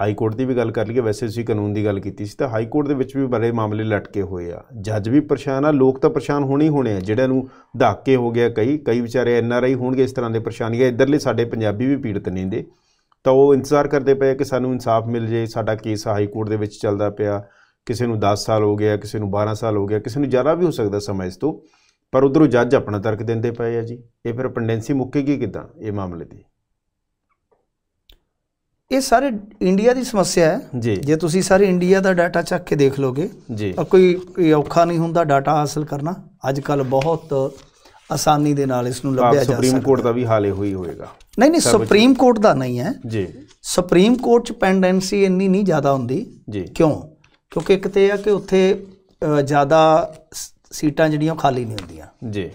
high court ਦੀ ਵੀ ਗੱਲ ਕਰ ਲਈਏ ਵੈਸੇ ਅਸੀਂ ਕਾਨੂੰਨ ਦੀ ਗੱਲ ਕੀਤੀ ਸੀ ਤਾਂ ਹਾਈ ਕੋਰਟ ਦੇ ਵਿੱਚ ਵੀ ਬੜੇ ਮਾਮਲੇ ਲਟਕੇ ਹੋਏ ਆ ਜੱਜ ਵੀ ਪਰੇਸ਼ਾਨ ਆ ਲੋਕ ਤਾਂ ਪਰੇਸ਼ਾਨ ਹੋਣੇ ਹੀ ਹੋਣੇ ਆ ਜਿਹੜਿਆਂ ਨੂੰ ਧਾਕੇ ਹੋ ਗਿਆ ਕਈ ਕਈ ਵਿਚਾਰੇ ਐਨ ਆਰ ਆਈ ਹੋਣਗੇ ਇਸ ਤਰ੍ਹਾਂ ਦੇ ਪਰੇਸ਼ਾਨੀਆਂ ਇਧਰਲੇ ਸਾਡੇ ਪੰਜਾਬੀ ਵੀ ਪੀੜਤ ਨੇ ਦੇ ਤਾਂ ਉਹ ਇੰਤਜ਼ਾਰ ਕਰਦੇ ਪਏ ਕਿ ਸਾਨੂੰ ਇਨਸਾਫ ਮਿਲ ਜੇ ਸਾਡਾ ਕੇਸ ਹਾਈ ਕੋਰਟ ਦੇ ਵਿੱਚ ਚੱਲਦਾ ਪਿਆ ਕਿਸੇ ਨੂੰ 10 ਸਾਲ ਹੋ ਗਿਆ ਕਿਸੇ ਨੂੰ 12 ਸਾਲ ਹੋ ਗਿਆ ਕਿਸੇ ਨੂੰ ਜ਼ਿਆਦਾ ਵੀ ਹੋ ਸਕਦਾ ਸਮਾਂ ਇਸ ਤੋਂ ਪਰ ਉਧਰੋਂ ਜੱਜ ਆਪਣਾ ਤਰਕ ਦਿੰਦੇ ਪਏ ਆ ਜੀ ਇਹ ਫਿਰ ਪੈਂਡੈਂਸੀ ਮੁੱਕੇਗੀ ਕਿਦਾਂ ਇਹ ਮਾਮਲੇ ਦੀ ਇਹ ਸਾਰੇ ਇੰਡੀਆ ਦੀ ਸਮੱਸਿਆ ਹੈ ਜੇ ਤੁਸੀਂ ਸਾਰੇ ਇੰਡੀਆ ਦਾ ਡਾਟਾ ਚੱਕ ਕੇ ਦੇਖ ਲੋਗੇ ਤਾਂ ਕੋਈ ਔਖਾ ਨਹੀਂ ਹੁੰਦਾ ਡਾਟਾ ਹਾਸਲ ਕਰਨਾ ਅੱਜ ਕੱਲ ਬਹੁਤ ਆਸਾਨੀ ਦੇ ਨਾਲ ਇਸ ਨੂੰ ਲੱਭਿਆ ਜਾ ਸਕਦਾ ਸੁਪਰੀਮ ਕੋਰਟ ਦਾ ਵੀ ਹਾਲੇ ਹੋਈ ਹੋਏਗਾ ਨਹੀਂ ਨਹੀਂ ਸੁਪਰੀਮ ਕੋਰਟ ਦਾ ਨਹੀਂ ਹੈ ਜੀ ਸੁਪਰੀਮ ਕੋਰਟ ਚ ਪੈਂਡੈਂਸੀ ਇੰਨੀ ਨਹੀਂ ਜ਼ਿਆਦਾ ਹੁੰਦੀ ਜੀ ਕਿਉਂ ਕਿਉਂਕਿ ਇੱਕ ਤੇ ਆ ਕਿ ਉੱਥੇ ਜ਼ਿਆਦਾ ਸੀਟਾਂ ਜਿਹੜੀਆਂ ਖਾਲੀ ਨਹੀਂ ਹੁੰਦੀਆਂ ਜੀ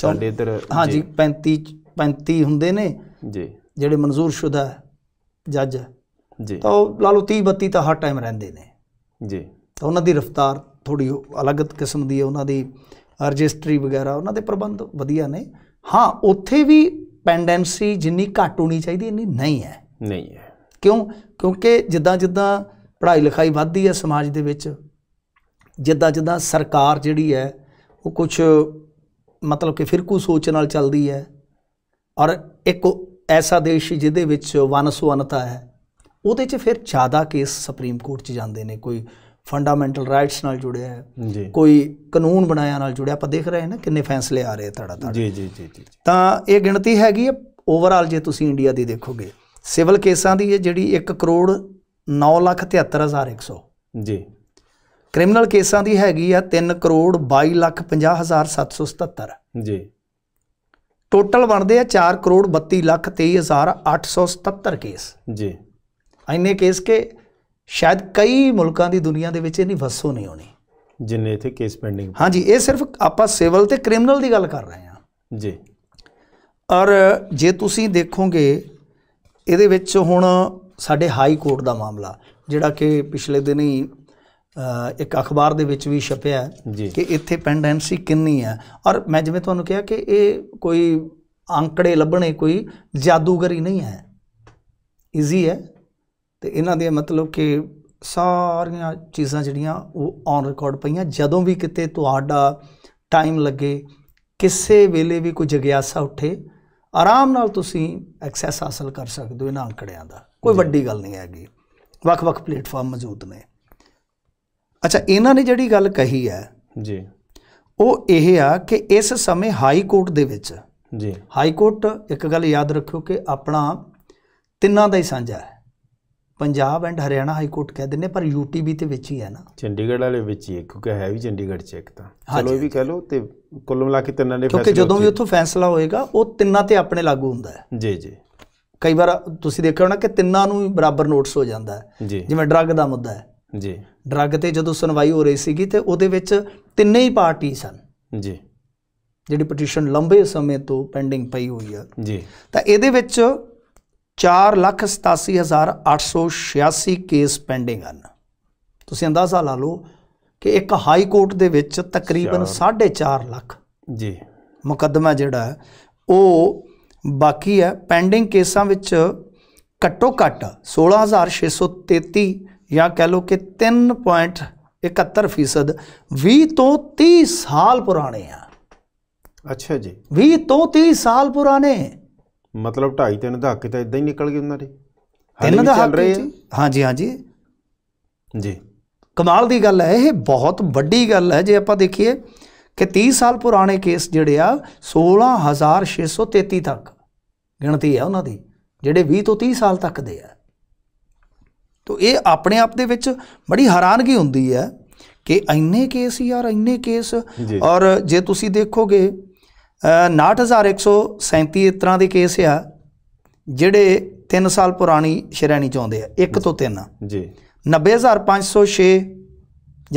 ਸਾਡੇ ਇਧਰ ਹਾਂਜੀ 35 35 ਹੁੰਦੇ ਨੇ ਜੀ ਜਿਹੜੇ ਮਨਜ਼ੂਰ ਸ਼ੁਦਾ ਹੈ ਜੱਜ ਹੈ ਜੀ ਤਾਂ ਉਹ ਲਾ ਲਓ 30 32 ਤਾਂ ਹਰ ਟਾਈਮ ਰਹਿੰਦੇ ਨੇ ਜੀ ਤਾਂ ਉਹਨਾਂ ਦੀ ਰਫ਼ਤਾਰ ਥੋੜੀ ਅਲੱਗ ਕਿਸਮ ਦੀ ਹੈ ਉਹਨਾਂ ਦੀ ਰਜਿਸਟਰੀ ਵਗੈਰਾ ਉਹਨਾਂ ਦੇ ਪ੍ਰਬੰਧ ਵਧੀਆ ਨੇ ਹਾਂ ਉੱਥੇ ਵੀ ਪੈਂਡੈਂਸੀ ਜਿੰਨੀ ਘੱਟ ਹੋਣੀ ਚਾਹੀਦੀ ਇੰਨੀ ਨਹੀਂ ਹੈ ਨਹੀਂ ਹੈ ਕਿਉਂ ਕਿਉਂਕਿ ਜਿੱਦਾਂ ਜਿੱਦਾਂ ਪੜ੍ਹਾਈ ਲਿਖਾਈ ਵੱਧਦੀ ਹੈ ਸਮਾਜ ਦੇ ਵਿੱਚ ਜਿੱਦਾਂ ਜਿੱਦਾਂ ਸਰਕਾਰ ਜਿਹੜੀ ਹੈ ਉਹ ਕੁਝ ਮਤਲਬ ਕਿ ਫਿਰਕੂ ਸੋਚ ਨਾਲ ਚੱਲਦੀ ਹੈ ਔਰ ਇੱਕ ਐਸਾ ਦੇਸ਼ ਜਿਹਦੇ ਵਿੱਚ ਵਨਸੁਵਨਤਾ ਹੈ ਉਹਦੇ 'ਚ ਫਿਰ ਜ਼ਿਆਦਾ ਕੇਸ ਸੁਪਰੀਮ ਕੋਰਟ 'ਚ ਜਾਂਦੇ ਨੇ ਕੋਈ ਫੰਡਾਮੈਂਟਲ ਰਾਈਟਸ ਨਾਲ ਜੁੜਿਆ ਹੈ ਕੋਈ ਕਾਨੂੰਨ ਬਣਾਇਆ ਨਾਲ ਜੁੜਿਆ ਆਪਾਂ ਦੇਖ ਰਹੇ ਹਾਂ ਨਾ ਕਿੰਨੇ ਫੈਸਲੇ ਆ ਰਹੇ ਤੜਾ ਤੜਾ ਜੀ ਜੀ ਜੀ ਤਾਂ ਇਹ ਗਿਣਤੀ ਹੈਗੀ ਹੈ ਓਵਰਆਲ ਜੇ ਤੁਸੀਂ ਇੰਡੀਆ ਦੀ ਦੇਖੋਗੇ ਸਿਵਲ ਕੇਸਾਂ ਦੀ ਇਹ ਜਿਹੜੀ 1 ਕਰੋੜ 9 ਲੱਖ 73100 ਜੀ ਕ੍ਰਿਮੀਨਲ ਕੇਸਾਂ ਦੀ ਹੈਗੀ ਆ 3 ਕਰੋੜ 22 ਲੱਖ 50 ਹਜ਼ਾਰ 777 ਜੀ ਟੋਟਲ ਬਣਦੇ ਆ 4 ਕਰੋੜ 32 ਲੱਖ 23877 ਕੇਸ ਜੀ ਐਨੇ ਕੇਸ ਕੇ ਸ਼ਾਇਦ ਕਈ ਮੁਲਕਾਂ ਦੀ ਦੁਨੀਆ ਦੇ ਵਿੱਚ ਇਹਨੀ ਵਸੋ ਨਹੀਂ ਹੋਣੀ ਜਿੰਨੇ ਇਥੇ ਕੇਸ ਪੈਂਡਿੰਗ ਹਾਂਜੀ ਇਹ ਸਿਰਫ ਆਪਾਂ ਸਿਵਲ ਤੇ ਕ੍ਰਿਮੀਨਲ ਦੀ ਗੱਲ ਕਰ ਰਹੇ ਹਾਂ ਜੀ ਔਰ ਜੇ ਤੁਸੀਂ ਦੇਖੋਗੇ ਇਹਦੇ ਵਿੱਚ ਹੁਣ ਸਾਡੇ ਹਾਈ ਕੋਰਟ ਦਾ ਮਾਮਲਾ ਜਿਹੜਾ ਕਿ ਪਿਛਲੇ ਦਿਨ ਹੀ ਇੱਕ ਅਖਬਾਰ ਦੇ ਵਿੱਚ ਵੀ ਛਪਿਆ ਹੈ ਕਿ ਇੱਥੇ ਪੈਂਡੈਂਸੀ ਕਿੰਨੀ ਹੈ ਔਰ ਮੈਂ ਜਿਵੇਂ ਤੁਹਾਨੂੰ ਕਿਹਾ ਕਿ ਇਹ ਕੋਈ ਅੰਕੜੇ ਲੱਭਣੇ ਕੋਈ ਜਾਦੂਗਰੀ ਨਹੀਂ ਹੈ ਈਜ਼ੀ ਹੈ ਤੇ ਇਹਨਾਂ ਦੇ ਮਤਲਬ ਕਿ ਸਾਰੀਆਂ ਚੀਜ਼ਾਂ ਜਿਹੜੀਆਂ ਉਹ ਔਨ ਰਿਕਾਰਡ ਪਈਆਂ ਜਦੋਂ ਵੀ ਕਿਤੇ ਤੁਹਾਡਾ ਟਾਈਮ ਲੱਗੇ ਕਿਸੇ ਵੇਲੇ ਵੀ ਕੋਈ ਜਗਿਆਸਾ ਉੱਠੇ ਆਰਾਮ ਨਾਲ ਤੁਸੀਂ ਐਕਸੈਸ ਹਾਸਲ ਕਰ ਸਕਦੇ ਹੋ ਇਹਨਾਂ ਅੰਕੜਿਆਂ ਦਾ ਕੋਈ ਵੱਡੀ ਗੱਲ ਨਹੀਂ ਹੈਗੀ ਵੱਖ-ਵੱਖ ਪਲੇਟਫਾਰਮ ਮੌਜੂਦ ਨੇ ਅੱਛਾ ਇਹਨਾਂ ਨੇ ਜਿਹੜੀ ਗੱਲ ਕਹੀ ਹੈ ਜੀ ਉਹ ਇਹ ਆ ਕਿ ਇਸ ਸਮੇਂ ਹਾਈ ਕੋਰਟ ਦੇ ਵਿੱਚ ਜੀ ਹਾਈ ਕੋਰਟ ਇੱਕ ਗੱਲ ਯਾਦ ਰੱਖਿਓ ਕਿ ਆਪਣਾ ਤਿੰਨਾਂ ਦਾ ਹੀ ਸਾਂਝਾ ਹੈ Punjab and Haryana high court ਕਹਿ ਦਿੰਨੇ ਪਰ ਯੂਟੀਬੀ ਤੇ ਵਿੱਚ ਹੀ ਹੈ ਨਾ ਚੰਡੀਗੜ੍ਹ ਵਾਲੇ ਵਿੱਚ ਹੀ ਹੈ ਕਿਉਂਕਿ ਹੈ ਵੀ ਚੰਡੀਗੜ੍ਹ ਚ ਇੱਕ ਤਾਂ ਚਲੋ ਇਹ ਵੀ ਕਹਿ ਲਓ ਤੇ ਕੁੱਲ ਮਿਲਾ ਕੇ ਤਿੰਨਾਂ ਨੇ ਫੈਸਲਾ ਕਿਉਂਕਿ ਜਦੋਂ ਵੀ ਉੱਥੋਂ ਫੈਸਲਾ ਹੋਏਗਾ ਉਹ ਤਿੰਨਾਂ ਤੇ ਆਪਣੇ ਲਾਗੂ ਹੁੰਦਾ ਹੈ ਜੀ ਜੀ ਕਈ ਵਾਰ ਤੁਸੀਂ ਦੇਖਿਆ ਹੋਣਾ ਕਿ ਤਿੰਨਾਂ ਨੂੰ ਬਰਾਬਰ ਨੋਟਿਸ ਹੋ ਜਾਂਦਾ ਹੈ ਜਿਵੇਂ ਡਰੱਗ ਦਾ ਮੁੱਦਾ ਹੈ ਜੀ ਡਰੱਗ ਤੇ ਜਦੋਂ ਸੁਣਵਾਈ ਹੋ ਰਹੀ ਸੀਗੀ ਤੇ ਉਹਦੇ ਵਿੱਚ ਤਿੰਨੇ ਹੀ ਪਾਰਟੀ ਸਨ ਜੀ ਜਿਹੜੀ ਪਟੀਸ਼ਨ ਲੰਬੇ ਸਮੇਂ ਤੋਂ ਪੈਂਡਿੰਗ ਪਈ ਹੋਈ ਆ ਜੀ ਤਾਂ ਇਹਦੇ ਵਿੱਚ 487886 ਕੇਸ ਪੈਂਡਿੰਗ ਹਨ ਤੁਸੀਂ ਅੰਦਾਜ਼ਾ ਲਾ ਲਓ ਕਿ ਇੱਕ ਹਾਈ ਕੋਰਟ ਦੇ ਵਿੱਚ ਤਕਰੀਬਨ 4.5 ਲੱਖ ਜੀ ਮੁਕੱਦਮਾ ਜਿਹੜਾ ਉਹ ਬਾਕੀ ਹੈ ਪੈਂਡਿੰਗ ਕੇਸਾਂ ਵਿੱਚ ਘੱਟੋ ਘੱਟ 16633 ਜਾਂ ਕਹਿ ਲਓ ਕਿ 3.71% 20 ਤੋਂ 30 ਸਾਲ ਪੁਰਾਣੇ ਆ ਅੱਛਾ ਜੀ 20 ਤੋਂ 30 ਸਾਲ ਪੁਰਾਣੇ ਮਤਲਬ 2.5 ਤਿੰਨ ਦਹਾਕੇ ਤਾਂ ਇਦਾਂ ਹੀ ਨਿਕਲ ਗਏ ਉਹਨਾਂ ਦੇ ਤਿੰਨ ਦਹਾਕੇ ਹਾਂਜੀ ਹਾਂਜੀ ਜੀ ਕਮਾਲ ਦੀ ਗੱਲ ਹੈ ਇਹ ਬਹੁਤ ਵੱਡੀ ਗੱਲ ਹੈ ਜੇ ਆਪਾਂ ਦੇਖੀਏ ਕਿ 30 ਸਾਲ ਪੁਰਾਣੇ ਕੇਸ ਜਿਹੜੇ ਆ 16633 ਤੱਕ ਗਿਣਤੀ ਹੈ ਉਹਨਾਂ ਦੀ ਜਿਹੜੇ 20 ਤੋਂ 30 ਸਾਲ ਤੱਕ ਦੇ ਆ ਤੋ ਇਹ ਆਪਣੇ ਆਪ ਦੇ ਵਿੱਚ ਬੜੀ ਹੈਰਾਨਗੀ ਹੁੰਦੀ ਹੈ ਕਿ ਇੰਨੇ ਕੇਸ ਯਾਰ ਇੰਨੇ ਕੇਸ ਔਰ ਜੇ ਤੁਸੀਂ ਦੇਖੋਗੇ 69137 ਇਸ ਤਰ੍ਹਾਂ ਦੇ ਕੇਸ ਆ ਜਿਹੜੇ 3 ਸਾਲ ਪੁਰਾਣੀ ਸ਼੍ਰੇਣੀ ਚ ਆਉਂਦੇ ਆ 1 ਤੋਂ 3 ਜੀ 90506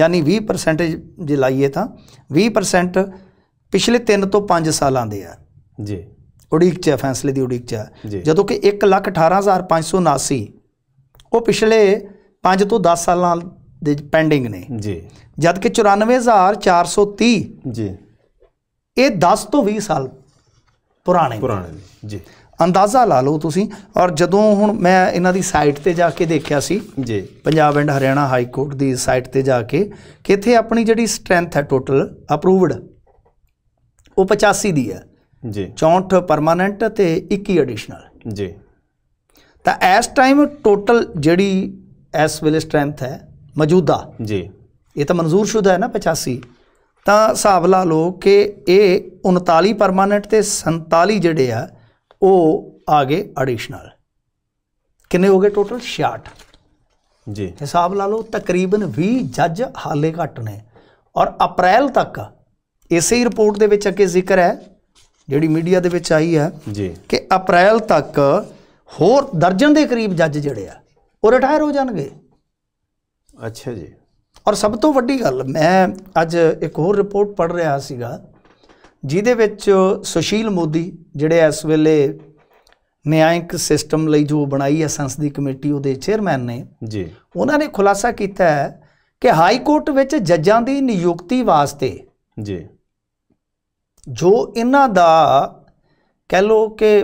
ਯਾਨੀ 20% ਜੇ ਲਾਈਏ ਤਾਂ 20% ਪਿਛਲੇ 3 ਤੋਂ 5 ਸਾਲਾਂ ਦੇ ਆ ਜੀ ਉਡੀਕ ਚ ਫੈਸਲੇ ਦੀ ਉਡੀਕ ਚ ਜਦੋਂ ਕਿ 118579 ਉਹ ਪਿਛਲੇ 5 ਤੋਂ 10 ਸਾਲਾਂ ਦੇ ਪੈਂਡਿੰਗ ਨੇ ਜੀ ਜਦ ਕਿ 94430 ਜੀ ਇਹ 10 ਤੋਂ 20 ਸਾਲ ਪੁਰਾਣੇ ਪੁਰਾਣੇ ਜੀ ਅੰਦਾਜ਼ਾ ਲਾ ਲਓ ਤੁਸੀਂ ਔਰ ਜਦੋਂ ਹੁਣ ਮੈਂ ਇਹਨਾਂ ਦੀ ਸਾਈਟ ਤੇ ਜਾ ਕੇ ਦੇਖਿਆ ਸੀ ਜੀ Punjab and Haryana high court ਦੀ ਸਾਈਟ ਤੇ ਜਾ ਕੇ ਕਿ ਇੱਥੇ ਆਪਣੀ ਜਿਹੜੀ ਸਟਰੈਂਥ ਹੈ ਟੋਟਲ ਅਪਰੂਵਡ ਉਹ 85 ਦੀ ਹੈ ਜੀ 64 ਪਰਮਾਨੈਂਟ ਤੇ 21 ਐਡੀਸ਼ਨਲ ਜੀ ਤਾਂ ਇਸ ਟਾਈਮ ਟੋਟਲ ਜਿਹੜੀ ਇਸ ਵੇਲੇ ਸਟਰੈਂਥ ਹੈ ਮੌਜੂਦਾ ਜੀ ਇਹ ਤਾਂ ਮਨਜ਼ੂਰशुदा ਹੈ ਨਾ 85 ਤਾਂ ਹਿਸਾਬ ਲਾ ਲਓ ਕਿ ਇਹ 39 ਪਰਮਾਨੈਂਟ ਤੇ 47 ਜਿਹੜੇ ਆ ਉਹ ਆਗੇ ਐਡੀਸ਼ਨਲ ਕਿੰਨੇ ਹੋ ਗਏ ਟੋਟਲ 66 ਜੀ ਹਿਸਾਬ ਲਾ ਲਓ ਤਕਰੀਬਨ 20 ਜੱਜ ਹਾਲੇ ਘੱਟ ਨੇ ਔਰ ਅਪ੍ਰੈਲ ਤੱਕ ਇਸੇ ਹੀ ਰਿਪੋਰਟ ਦੇ ਵਿੱਚ ਅੱਗੇ ਜ਼ਿਕਰ ਹੈ ਜਿਹੜੀ ਮੀਡੀਆ ਦੇ ਵਿੱਚ ਆਈ ਹੈ ਜੀ ਕਿ ਅਪ੍ਰੈਲ ਤੱਕ ਹੋਰ ਦਰਜਨ ਦੇ ਕਰੀਬ ਜੱਜ ਜਿਹੜੇ ਆ ਉਹ ਰਿਟਾਇਰ ਹੋ ਜਾਣਗੇ ਅੱਛਾ ਜੀ ਔਰ ਸਭ ਤੋਂ ਵੱਡੀ ਗੱਲ ਮੈਂ ਅੱਜ ਇੱਕ ਹੋਰ ਰਿਪੋਰਟ ਪੜ੍ਹ ਰਿਹਾ ਸੀਗਾ ਜਿਹਦੇ ਵਿੱਚ ਸੁਸ਼ੀਲ ਮੋਦੀ ਜਿਹੜੇ ਇਸ ਵੇਲੇ ਨਿਆਇਕ ਸਿਸਟਮ ਲਈ ਜੋ ਬਣਾਈ ਹੈ ਸੰਸਦੀ ਕਮੇਟੀ ਉਹਦੇ ਚੇਅਰਮੈਨ ਨੇ ਜੀ ਉਹਨਾਂ ਨੇ ਖੁਲਾਸਾ ਕੀਤਾ ਹੈ ਕਿ ਹਾਈ ਕੋਰਟ ਵਿੱਚ ਜੱਜਾਂ ਦੀ ਨਿਯੁਕਤੀ ਵਾਸਤੇ ਜੀ ਜੋ ਇਹਨਾਂ ਦਾ ਕਹਿ ਲੋ ਕਿ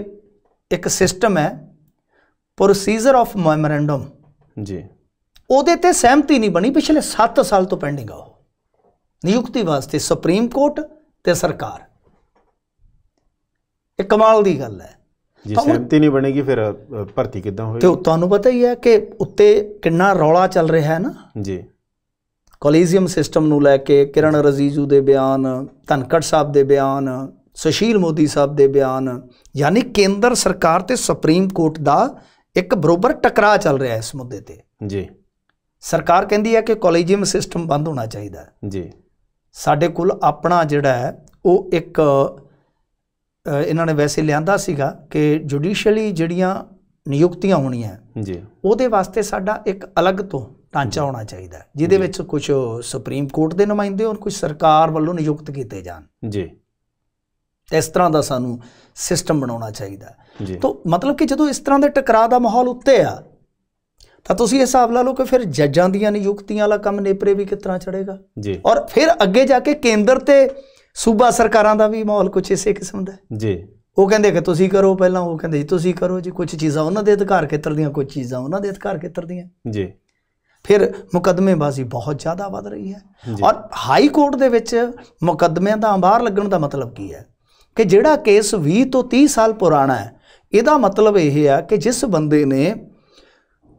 ਇੱਕ ਸਿਸਟਮ ਹੈ ਪ੍ਰੋਸੀਜਰ ਆਫ ਮੈਮੋਰੈਂਡਮ ਜੀ ਉਹਦੇ ਤੇ ਸਹਿਮਤੀ ਨਹੀਂ ਬਣੀ ਪਿਛਲੇ 7 ਸਾਲ ਤੋਂ ਪੈਂਡਿੰਗ ਆ ਉਹ ਨਿਯੁਕਤੀ ਵਾਸਤੇ ਸੁਪਰੀਮ ਕੋਰਟ ਤੇ ਸਰਕਾਰ ਇਹ ਕਮਾਲ ਦੀ ਗੱਲ ਹੈ ਜੇ ਸਹਿਮਤੀ ਨਹੀਂ ਬਣੇਗੀ ਫਿਰ ਭਰਤੀ ਕਿੱਦਾਂ ਹੋਏ ਤੇ ਤੁਹਾਨੂੰ ਪਤਾ ਹੀ ਹੈ ਕਿ ਉੱਤੇ ਕਿੰਨਾ ਰੌਲਾ ਚੱਲ ਰਿਹਾ ਹੈ ਨਾ ਜੀ ਕੋਲੀਜ਼ੀਅਮ ਸਿਸਟਮ ਨੂੰ ਲੈ ਕੇ ਕਿਰਨ ਰਜੀਜੂ ਦੇ ਬਿਆਨ ਧਨਕੜ ਸਾਹਿਬ ਦੇ ਬਿਆਨ ਸੁਸ਼ੀਲ ਮੋਦੀ ਸਾਹਿਬ ਦੇ ਬਿਆਨ ਯਾਨੀ ਕੇਂਦਰ ਸਰਕਾਰ ਤੇ ਸੁਪਰੀਮ ਕੋਰਟ ਦਾ ਇੱਕ ਬਰੋਬਰ ਟਕਰਾਅ ਚੱਲ ਰਿਹਾ ਇਸ ਮੁੱਦੇ ਤੇ ਜੀ ਸਰਕਾਰ ਕਹਿੰਦੀ ਹੈ ਕਿ ਕੋਲੇਜੀਅਮ ਸਿਸਟਮ ਬੰਦ ਹੋਣਾ ਚਾਹੀਦਾ ਜੀ ਸਾਡੇ ਕੋਲ ਆਪਣਾ ਜਿਹੜਾ ਹੈ ਉਹ ਇੱਕ ਇਹਨਾਂ ਨੇ ਵੈਸੇ ਲਿਆਂਦਾ ਸੀਗਾ ਕਿ ਜੁਡੀਸ਼ੀਅਲੀ ਜਿਹੜੀਆਂ ਨਿਯੁਕਤੀਆਂ ਹੋਣੀਆਂ ਜੀ ਉਹਦੇ ਵਾਸਤੇ ਸਾਡਾ ਇੱਕ ਅਲੱਗ ਤੋਂ ਢਾਂਚਾ ਹੋਣਾ ਚਾਹੀਦਾ ਜਿਹਦੇ ਵਿੱਚ ਕੁਝ ਸੁਪਰੀਮ ਕੋਰਟ ਦੇ ਨੁਮਾਇੰਦੇ ਹੋਣ ਕੁਝ ਸਰਕਾਰ ਵੱਲੋਂ ਨਿਯੁਕਤ ਕੀਤੇ ਜਾਣ ਜੀ ਇਸ ਤਰ੍ਹਾਂ ਦਾ ਸਾਨੂੰ ਸਿਸਟਮ ਬਣਾਉਣਾ ਚਾਹੀਦਾ ਜੀ ਤਾਂ ਮਤਲਬ ਕਿ ਜਦੋਂ ਇਸ ਤਰ੍ਹਾਂ ਦੇ ਟਕਰਾਅ ਦਾ ਮਾਹੌਲ ਉੱਤੇ ਆ ਤਾਂ ਤੁਸੀਂ ਹਿਸਾਬ ਲਾ ਲਓ ਕਿ ਫਿਰ ਜੱਜਾਂ ਦੀਆਂ ਨਿਯੁਕਤੀਆਂ ਵਾਲਾ ਕੰਮ ਨੇਪਰੇ ਵੀ ਤਰ੍ਹਾਂ ਚੜੇਗਾ ਜੀ ਔਰ ਫਿਰ ਅੱਗੇ ਜਾ ਕੇ ਕੇਂਦਰ ਤੇ ਸੂਬਾ ਸਰਕਾਰਾਂ ਦਾ ਵੀ ਮਾਹੌਲ ਕੁਝ ਇਸੇ ਕਿਸਮ ਦਾ ਹੈ ਜੀ ਉਹ ਕਹਿੰਦੇ ਕਿ ਤੁਸੀਂ ਕਰੋ ਪਹਿਲਾਂ ਉਹ ਕਹਿੰਦੇ ਜੀ ਤੁਸੀਂ ਕਰੋ ਜੀ ਕੁਝ ਚੀਜ਼ਾਂ ਉਹਨਾਂ ਦੇ ਅਧਿਕਾਰ ਖੇਤਰ ਦੀਆਂ ਕੁਝ ਚੀਜ਼ਾਂ ਉਹਨਾਂ ਦੇ ਅਧਿਕਾਰ ਖੇਤਰ ਦੀਆਂ ਜੀ ਫਿਰ ਮੁਕਦਮੇਬਾਜ਼ੀ ਬਹੁਤ ਜ਼ਿਆਦਾ ਵੱਧ ਰਹੀ ਹੈ ਔਰ ਹਾਈ ਕੋਰਟ ਦੇ ਵਿੱਚ ਮੁਕਦਮਿਆਂ ਦਾ ਅੰਬਾਰ ਲੱਗਣ ਦਾ ਮਤਲਬ ਕੀ ਹੈ ਕਿ ਜਿਹੜਾ ਕੇਸ 20 ਤੋਂ 30 ਸਾਲ ਪੁਰਾਣਾ ਹੈ ਇਹਦਾ ਮਤਲਬ ਇਹ ਹੈ ਕਿ ਜਿਸ ਬੰਦੇ ਨੇ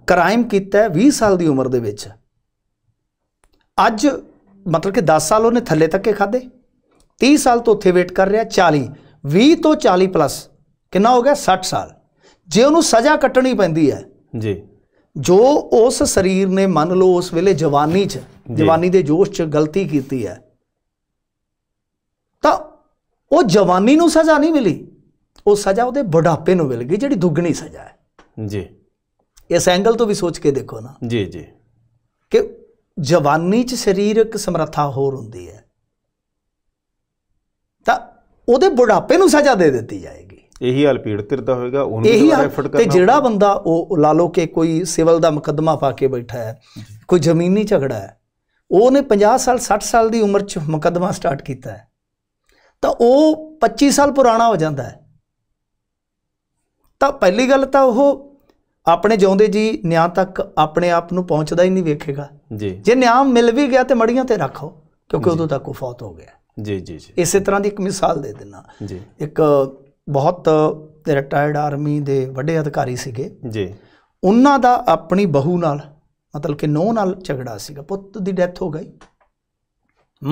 ਕ੍ਰਾਈਮ ਕੀਤਾ 20 ਸਾਲ ਦੀ ਉਮਰ ਦੇ ਵਿੱਚ ਅੱਜ ਮਤਲਬ ਕਿ 10 ਸਾਲ ਉਹਨੇ ਥੱਲੇ ਤੱਕ ਖਾਦੇ 30 ਸਾਲ ਤੋਂ ਉੱਥੇ ਵੇਟ ਕਰ ਰਿਹਾ 40 20 ਤੋਂ 40 ਪਲੱਸ ਕਿੰਨਾ ਹੋ ਗਿਆ 60 ਸਾਲ ਜੇ ਉਹਨੂੰ ਸਜ਼ਾ ਕੱਟਣੀ ਪੈਂਦੀ ਹੈ ਜੀ ਜੋ ਉਸ ਸਰੀਰ ਨੇ ਮੰਨ ਲਓ ਉਸ ਵੇਲੇ ਜਵਾਨੀ 'ਚ ਜਵਾਨੀ ਦੇ ਜੋਸ਼ 'ਚ ਗਲਤੀ ਕੀਤੀ ਹੈ ਉਹ ਜਵਾਨੀ ਨੂੰ ਸਜ਼ਾ ਨਹੀਂ ਮਿਲੀ ਉਹ ਸਜ਼ਾ ਉਹਦੇ ਬੁਢਾਪੇ ਨੂੰ ਮਿਲ ਗਈ ਜਿਹੜੀ ਦੁੱਗਣੀ ਸਜ਼ਾ ਹੈ ਜੀ ਇਸ ਐਂਗਲ ਤੋਂ ਵੀ ਸੋਚ ਕੇ ਦੇਖੋ ਨਾ ਜੀ ਜੀ ਕਿ ਜਵਾਨੀ 'ਚ ਸਰੀਰਕ ਸਮਰੱਥਾ ਹੋਰ ਹੁੰਦੀ ਹੈ ਤਾਂ ਉਹਦੇ ਬੁਢਾਪੇ ਨੂੰ ਸਜ਼ਾ ਦੇ ਦਿੱਤੀ ਜਾਏਗੀ ਇਹੀ ਹਾਲ ਪੀੜ ਤਿਰਦਾ ਹੋਏਗਾ ਉਹਨੂੰ ਵੀ ਰੈਫਰ ਕਰਨਾ ਤੇ ਜਿਹੜਾ ਬੰਦਾ ਉਹ ਲਾ ਲੋ ਕਿ ਕੋਈ ਸਿਵਲ ਦਾ ਮੁਕੱਦਮਾ ਪਾ ਕੇ ਬੈਠਾ ਹੈ ਕੋਈ ਜ਼ਮੀਨੀ ਝਗੜਾ ਹੈ ਉਹਨੇ 50 ਸਾਲ 60 ਸਾਲ ਦੀ ਉਮਰ 'ਚ ਮੁਕੱਦਮਾ ਸਟਾਰਟ ਕੀਤਾ ਹੈ ਤਾਂ ਉਹ 25 ਸਾਲ ਪੁਰਾਣਾ ਹੋ ਜਾਂਦਾ ਹੈ ਤਾਂ ਪਹਿਲੀ ਗੱਲ ਤਾਂ ਉਹ ਆਪਣੇ ਜਿਉਂਦੇ ਜੀ ਨਿਆਂ ਤੱਕ ਆਪਣੇ ਆਪ ਨੂੰ ਪਹੁੰਚਦਾ ਹੀ ਨਹੀਂ ਵੇਖੇਗਾ ਜੀ ਜੇ ਨਿਆਂ ਮਿਲ ਵੀ ਗਿਆ ਤੇ ਮੜੀਆਂ ਤੇ ਰੱਖੋ ਕਿਉਂਕਿ ਉਦੋਂ ਤੱਕ ਉਹ ਫੌਤ ਹੋ ਗਿਆ ਜੀ ਜੀ ਜੀ ਇਸੇ ਤਰ੍ਹਾਂ ਦੀ ਇੱਕ ਮਿਸਾਲ ਦੇ ਦਿੰਨਾ ਜੀ ਇੱਕ ਬਹੁਤ ਰਿਟਾਇਰਡ ਆਰਮੀ ਦੇ ਵੱਡੇ ਅਧਿਕਾਰੀ ਸੀਗੇ ਜੀ ਉਹਨਾਂ ਦਾ ਆਪਣੀ ਬਹੂ ਨਾਲ ਮਤਲਬ ਕਿ ਨੋਹ ਨਾਲ ਝਗੜਾ ਸੀਗਾ ਪੁੱਤ ਦੀ ਡੈਥ ਹੋ ਗਈ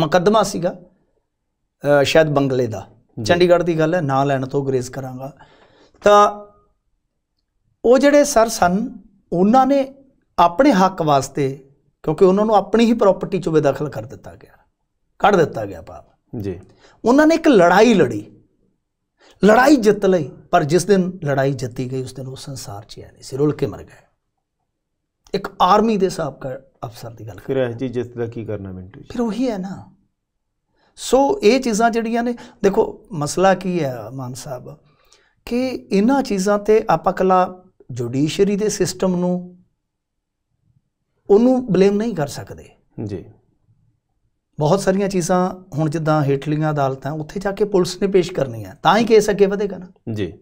ਮੁਕੱਦਮਾ ਸੀਗਾ ਸ਼ਾਇਦ ਬੰਗਲੇ ਦਾ ਚੰਡੀਗੜ੍ਹ ਦੀ ਗੱਲ ਹੈ ਨਾਂ ਲੈਣ ਤੋਂ ਗਰੇਜ਼ ਕਰਾਂਗਾ ਤਾਂ ਉਹ ਜਿਹੜੇ ਸਰ ਸਨ ਉਹਨਾਂ ਨੇ ਆਪਣੇ ਹੱਕ ਵਾਸਤੇ ਕਿਉਂਕਿ ਉਹਨਾਂ ਨੂੰ ਆਪਣੀ ਹੀ ਪ੍ਰਾਪਰਟੀ ਚੋਂ ਬੇਦਖਲ ਕਰ ਦਿੱਤਾ ਗਿਆ ਕੱਢ ਦਿੱਤਾ ਗਿਆ ਪਾਪ ਜੀ ਉਹਨਾਂ ਨੇ ਇੱਕ ਲੜਾਈ ਲੜੀ ਲੜਾਈ ਜਿੱਤ ਲਈ ਪਰ ਜਿਸ ਦਿਨ ਲੜਾਈ ਜਿੱਤੀ ਗਈ ਉਸ ਦਿਨ ਉਹ ਸੰਸਾਰ 'ਚ ਆ ਨਹੀਂ ਸੀ ਰੁਲ ਕੇ ਮਰ ਗਏ ਇੱਕ ਆਰਮੀ ਦੇ ਸਾਬਕਾ ਅਫਸਰ ਦੀ ਗੱਲ ਫਿਰ ਐਸ ਜੀ ਜਿਸ ਦਾ ਕੀ ਕਰਨਾ ਮਿੰਟੂ ਜੀ ਫਿਰ ਉਹੀ ਹੈ ਨਾ ਸੋ ਇਹ ਚੀਜ਼ਾਂ ਜਿਹੜੀਆਂ ਨੇ ਦੇਖੋ ਮਸਲਾ ਕੀ ਹੈ ਮਾਨ ਸਾਹਿਬ ਕਿ ਇਹਨਾਂ ਚੀਜ਼ਾਂ ਤੇ ਆਪਾਂ ਕਲਾ ਜੁਡੀਸ਼ਰੀ ਦੇ ਸਿਸਟਮ ਨੂੰ ਉਹਨੂੰ ਬਲੇਮ ਨਹੀਂ ਕਰ ਸਕਦੇ ਜੀ ਬਹੁਤ ਸਾਰੀਆਂ ਚੀਜ਼ਾਂ ਹੁਣ ਜਿੱਦਾਂ ਹੇਠਲੀਆਂ ਅਦਾਲਤਾਂ ਉੱਥੇ ਜਾ ਕੇ ਪੁਲਿਸ ਨੇ ਪੇਸ਼ ਕਰਨੀਆਂ ਤਾਂ ਹੀ ਕੇਸ ਅੱਗੇ ਵਧੇਗਾ ਨਾ ਜੀ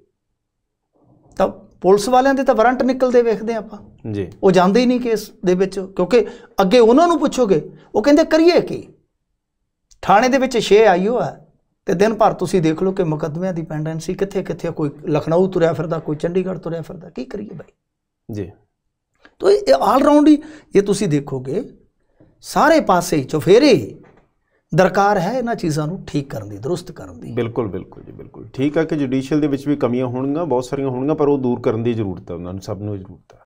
ਤਾਂ ਪੁਲਿਸ ਵਾਲਿਆਂ ਦੇ ਤਾਂ ਵਾਰੰਟ ਨਿਕਲਦੇ ਵੇਖਦੇ ਆਪਾਂ ਜੀ ਉਹ ਜਾਂਦੇ ਹੀ ਨਹੀਂ ਕੇਸ ਦੇ ਵਿੱਚ ਕਿਉਂਕਿ ਅੱਗੇ ਉਹਨਾਂ ਨੂੰ ਪੁੱਛੋਗੇ ਉਹ ਕਹਿੰਦੇ ਕਰੀਏ ਕੀ ਥਾਣੇ ਦੇ ਵਿੱਚ 6 ਆਈਓ ਆ ਤੇ ਦਿਨ ਭਰ ਤੁਸੀਂ ਦੇਖ ਲਓ ਕਿ ਮੁਕਦਮਿਆਂ ਦੀ ਪੈਂਡੈਂਸੀ ਕਿੱਥੇ ਕਿੱਥੇ ਕੋਈ ਲਖਨਊ ਤੁਰਿਆ ਫਿਰਦਾ ਕੋਈ ਚੰਡੀਗੜ੍ਹ ਤੁਰਿਆ ਫਿਰਦਾ ਕੀ ਕਰੀਏ ਬਾਈ ਜੀ ਤੋ ਇਹ ਆਲ ਰਾਉਂਡ ਹੀ ਇਹ ਤੁਸੀਂ ਦੇਖੋਗੇ ਸਾਰੇ ਪਾਸੇ ਚੁਫੇਰੇ ਦਰਕਾਰ ਹੈ ਇਹਨਾਂ ਚੀਜ਼ਾਂ ਨੂੰ ਠੀਕ ਕਰਨ ਦੀ ਦਰੁਸਤ ਕਰਨ ਦੀ ਬਿਲਕੁਲ ਬਿਲਕੁਲ ਜੀ ਬਿਲਕੁਲ ਠੀਕ ਹੈ ਕਿ ਜੁਡੀਸ਼ੀਅਲ ਦੇ ਵਿੱਚ ਵੀ ਕਮੀਆਂ ਹੋਣਗੀਆਂ ਬਹੁਤ ਸਾਰੀਆਂ ਹੋਣਗੀਆਂ ਪਰ ਉਹ ਦੂਰ ਕਰਨ ਦੀ ਜ਼ਰੂਰਤ ਹੈ ਉਹਨਾਂ ਨੂੰ ਸਭ ਨੂੰ ਜ਼ਰੂਰਤ ਹੈ